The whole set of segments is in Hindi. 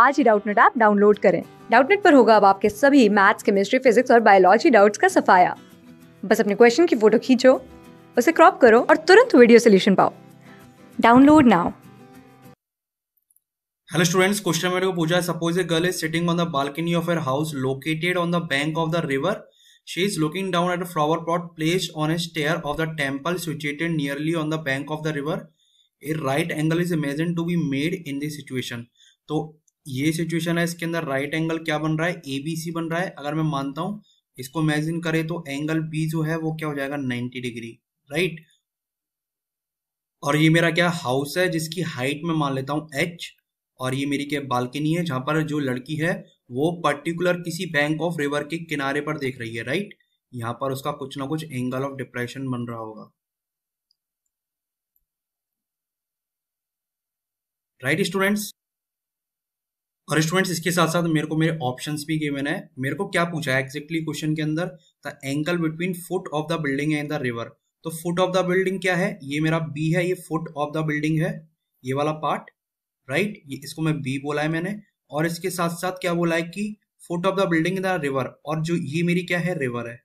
आज ही डाउटनेट ऐप डाउनलोड करें डाउटनेट पर होगा अब आपके सभी मैथ्स केमिस्ट्री फिजिक्स और बायोलॉजी डाउट्स का सफाया बस अपने क्वेश्चन की फोटो खींचो उसे क्रॉप करो और तुरंत वीडियो सोल्यूशन पाओ download now hello students question मेरे को पूछा suppose a girl is sitting on the balcony of her house located on the bank of the river she is looking down at a flower pot place on a stair of the temple situated nearly on the bank of the river a right angle is imagine to be made in this situation तो ये सिचुएशन है इसके अंदर राइट एंगल क्या बन रहा है ए बी सी बन रहा है अगर मैं मानता हूँ इसको इमेजिन करें तो एंगल बी जो है वो क्या हो जाएगा 90 डिग्री राइट और ये मेरा क्या हाउस है जिसकी हाइट में मान लेता हूं एच और ये मेरी क्या बालकनी है जहां पर जो लड़की है वो पर्टिकुलर किसी बैंक ऑफ रिवर के किनारे पर देख रही है राइट यहाँ पर उसका कुछ ना कुछ एंगल ऑफ डिप्रेशन बन रहा होगा राइट स्टूडेंट्स और स्टूडेंट्स इसके साथ साथ मेरे को मेरे ऑप्शंस भी गिवन है मेरे को क्या पूछा है एक्जैक्टली क्वेश्चन के अंदर the angle between foot of the building and the river तो फुट ऑफ द बिल्डिंग क्या है ये मेरा बी है ये फुट ऑफ द बिल्डिंग है ये वाला पार्ट राइट right? ये इसको मैं बी बोला है मैंने और इसके साथ साथ क्या बोला है कि foot of the building the river और जो ये मेरी क्या है रिवर है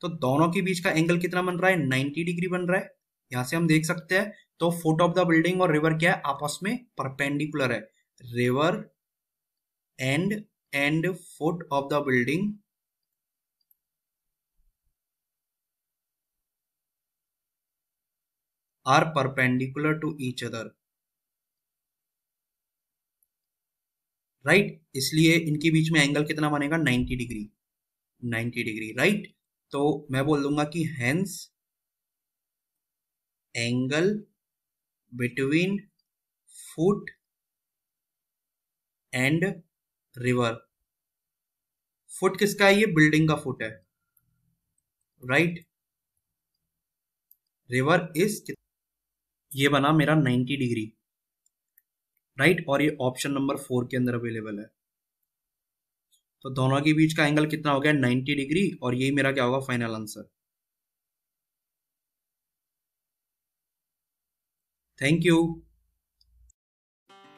तो दोनों के बीच का एंगल कितना बन रहा है 90 डिग्री बन रहा है यहाँ से हम देख सकते हैं तो फुट ऑफ द बिल्डिंग और रिवर क्या है आपस में परपेंडिकुलर है river end and foot of the building are perpendicular to each other right right? इसलिए इनके बीच में एंगल कितना बनेगा 90 डिग्री 90 डिग्री राइट right? तो मैं बोल दूंगा कि hence angle between foot and river foot किसका है ये बिल्डिंग का फुट है राइट रिवर इज ये बना मेरा 90 डिग्री राइट और ये ऑप्शन नंबर फोर के अंदर अवेलेबल है तो दोनों के बीच का एंगल कितना हो गया 90 डिग्री और यही मेरा क्या होगा फाइनल आंसर थैंक यू